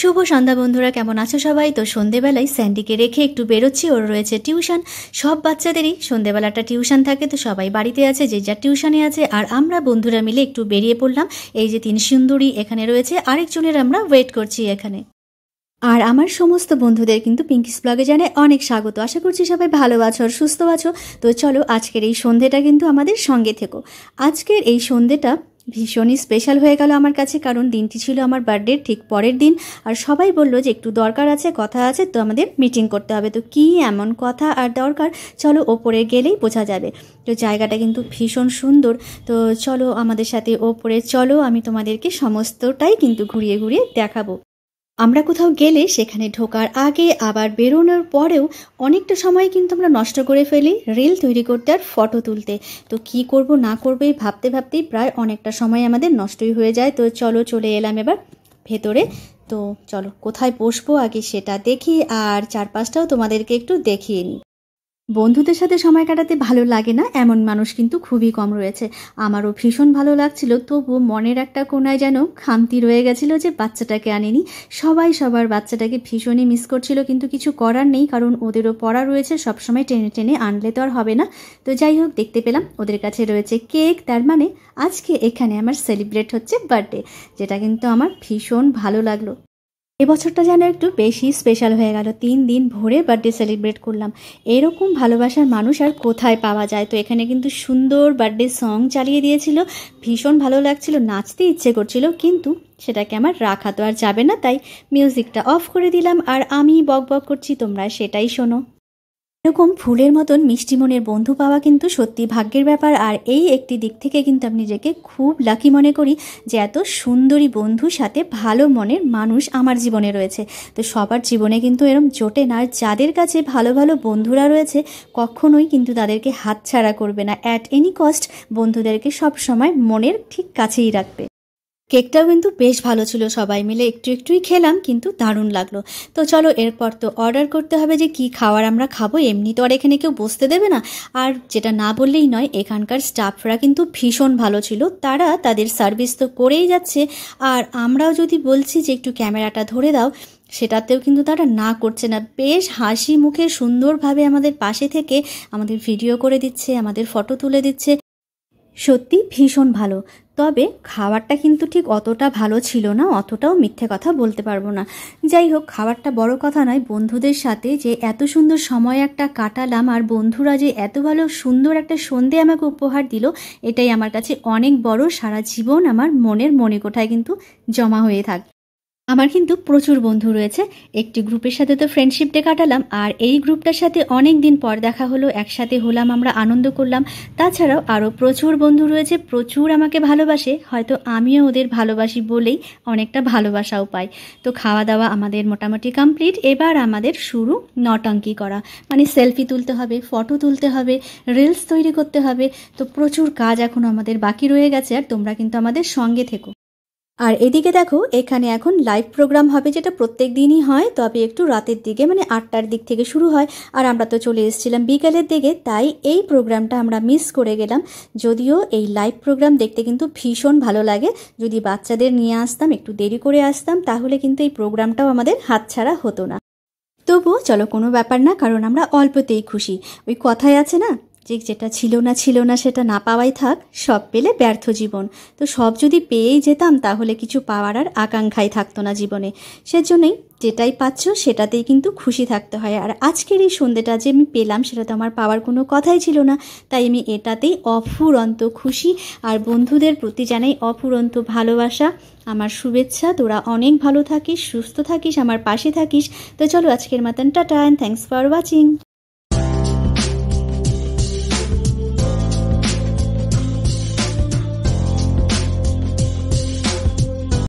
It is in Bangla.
শুভ সন্ধ্যা বন্ধুরা কেমন আছো সবাই তো সন্ধেবেলায় স্যান্ডিকে রেখে একটু বেরোচ্ছি ওর রয়েছে টিউশন সব বাচ্চাদেরই সন্ধেবেলাটা টিউশন থাকে তো সবাই বাড়িতে আছে যে যার টিউশনে আছে আর আমরা বন্ধুরা মিলে একটু বেরিয়ে পড়লাম এই যে তিন সুন্দরী এখানে রয়েছে আরেকজনের আমরা ওয়েট করছি এখানে আর আমার সমস্ত বন্ধুদের কিন্তু পিঙ্কিস ব্লগে জানে অনেক স্বাগত আশা করছি সবাই ভালো আছো আর সুস্থ আছো তো চলো আজকের এই সন্ধেটা কিন্তু আমাদের সঙ্গে থেকো আজকের এই সন্ধেটা ভীষণই স্পেশাল হয়ে গেল আমার কাছে কারণ দিনটি ছিল আমার বার্থডের ঠিক পরের দিন আর সবাই বলল যে একটু দরকার আছে কথা আছে তো আমাদের মিটিং করতে হবে তো কি এমন কথা আর দরকার চলো ওপরে গেলেই বোঝা যাবে তো জায়গাটা কিন্তু ভীষণ সুন্দর তো চলো আমাদের সাথে ওপরে চলো আমি তোমাদেরকে সমস্তটাই কিন্তু ঘুরিয়ে ঘুরিয়ে দেখাবো আমরা কোথাও গেলে সেখানে ঢোকার আগে আবার বেরোনোর পরেও অনেকটা সময় কিন্তু আমরা নষ্ট করে ফেলি রিল তৈরি করতে আর ফটো তুলতে তো কি করব না করবে ভাবতে ভাবতেই প্রায় অনেকটা সময় আমাদের নষ্টই হয়ে যায় তো চলো চলে এলাম এবার ভেতরে তো চলো কোথায় বসবো আগে সেটা দেখি আর চারপাশটাও তোমাদেরকে একটু দেখিয়ে নিই বন্ধুদের সাথে সময় কাটাতে ভালো লাগে না এমন মানুষ কিন্তু খুবই কম রয়েছে আমারও ভীষণ ভালো লাগছিল তবুও মনের একটা কোনায় যেন খামতি রয়ে গেছিল যে বাচ্চাটাকে আনেনি সবাই সবার বাচ্চাটাকে ভীষণই মিস করছিল কিন্তু কিছু করার নেই কারণ ওদেরও পড়া রয়েছে সবসময় টেনে টেনে আনলে তো আর হবে না তো যাই হোক দেখতে পেলাম ওদের কাছে রয়েছে কেক তার মানে আজকে এখানে আমার সেলিব্রেট হচ্ছে বার্থডে যেটা কিন্তু আমার ভীষণ ভালো লাগলো এবছরটা যেন একটু বেশি স্পেশাল হয়ে গেল তিন দিন ভোরে বার্থডে সেলিব্রেট করলাম এরকম ভালোবাসার মানুষ আর কোথায় পাওয়া যায় তো এখানে কিন্তু সুন্দর বার্থডে সং চালিয়ে দিয়েছিল ভীষণ ভালো লাগছিল নাচতে ইচ্ছে করছিল কিন্তু সেটাকে আমার রাখা তো আর যাবে না তাই মিউজিকটা অফ করে দিলাম আর আমি বক বক করছি তোমরা সেটাই শোনো এরকম ফুলের মতন মিষ্টি মনের বন্ধু পাওয়া কিন্তু সত্যি ভাগ্যের ব্যাপার আর এই একটি দিক থেকে কিন্তু আমি নিজেকে খুব লাকি মনে করি যে এত সুন্দরী বন্ধুর সাথে ভালো মনের মানুষ আমার জীবনে রয়েছে তো সবার জীবনে কিন্তু এরম জোটে না যাদের কাছে ভালো ভালো বন্ধুরা রয়েছে কখনোই কিন্তু তাদেরকে হাতছাড়া করবে না অ্যাট এনি কস্ট বন্ধুদেরকে সব সময় মনের ঠিক কাছেই রাখবে কেকটাও কিন্তু বেশ ভালো ছিল সবাই মিলে একটু একটুই খেলাম কিন্তু দারুণ লাগলো তো চলো এরপর তো অর্ডার করতে হবে যে কি খাওয়ার আমরা খাবো এমনি তো আর এখানে কেউ বসতে দেবে না আর যেটা না বললেই নয় এখানকার স্টাফরা কিন্তু ভীষণ ভালো ছিল তারা তাদের সার্ভিস তো করেই যাচ্ছে আর আমরাও যদি বলছি যে একটু ক্যামেরাটা ধরে দাও সেটাতেও কিন্তু তারা না করছে না বেশ হাসি মুখে সুন্দরভাবে আমাদের পাশে থেকে আমাদের ভিডিও করে দিচ্ছে আমাদের ফটো তুলে দিচ্ছে সত্যি ভীষণ ভালো তবে খাবারটা কিন্তু ঠিক অতটা ভালো ছিল না অতটাও মিথ্যে কথা বলতে পারবো না যাই হোক খাবারটা বড় কথা নয় বন্ধুদের সাথে যে এত সুন্দর সময় একটা কাটালাম আর বন্ধুরা যে এত ভালো সুন্দর একটা সন্ধে আমাকে উপহার দিল এটাই আমার কাছে অনেক বড় সারা জীবন আমার মনের মনে কোঠায় কিন্তু জমা হয়ে থাকে আমার কিন্তু প্রচুর বন্ধু রয়েছে একটি গ্রুপের সাথে তো ফ্রেন্ডশিপ ডে কাটালাম আর এই গ্রুপটার সাথে অনেক দিন পর দেখা হলো একসাথে হলাম আমরা আনন্দ করলাম তাছাড়াও আরও প্রচুর বন্ধু রয়েছে প্রচুর আমাকে ভালোবাসে হয়তো আমিও ওদের ভালোবাসি বলেই অনেকটা ভালোবাসাও পাই তো খাওয়া দাওয়া আমাদের মোটামুটি কমপ্লিট এবার আমাদের শুরু নটাঙ্কি করা মানে সেলফি তুলতে হবে ফটো তুলতে হবে রিলস তৈরি করতে হবে তো প্রচুর কাজ এখন আমাদের বাকি রয়ে গেছে আর তোমরা কিন্তু আমাদের সঙ্গে থেকো আর এদিকে দেখো এখানে এখন লাইভ প্রোগ্রাম হবে যেটা প্রত্যেক দিনই হয় তবে একটু রাতের দিকে মানে আটটার দিক থেকে শুরু হয় আর আমরা তো চলে এসেছিলাম বিকেলের দিকে তাই এই প্রোগ্রামটা আমরা মিস করে গেলাম যদিও এই লাইভ প্রোগ্রাম দেখতে কিন্তু ভীষণ ভালো লাগে যদি বাচ্চাদের নিয়ে আসতাম একটু দেরি করে আসতাম তাহলে কিন্তু এই প্রোগ্রামটাও আমাদের হাতছাড়া হতো না তবুও চলো কোনো ব্যাপার না কারণ আমরা অল্পতেই খুশি ওই কথায় আছে না যে যেটা ছিল না ছিল না সেটা না পাওয়াই থাক সব পেলে ব্যর্থ জীবন তো সব যদি পেয়েই যেতাম তাহলে কিছু পাওয়ার আর আকাঙ্ক্ষাই থাকতো না জীবনে সেজন্যই যেটাই পাচ্ছ সেটাতেই কিন্তু খুশি থাকতে হয় আর আজকের এই সন্ধ্যেটা যে আমি পেলাম সেটা তো আমার পাওয়ার কোনো কথাই ছিল না তাই আমি এটাতেই অফুরন্ত খুশি আর বন্ধুদের প্রতি জানাই অফুরন্ত ভালোবাসা আমার শুভেচ্ছা তোরা অনেক ভালো থাকিস সুস্থ থাকিস আমার পাশে থাকিস তো চলো আজকের মতন টাটা অ্যান্ড থ্যাংকস ফর ওয়াচিং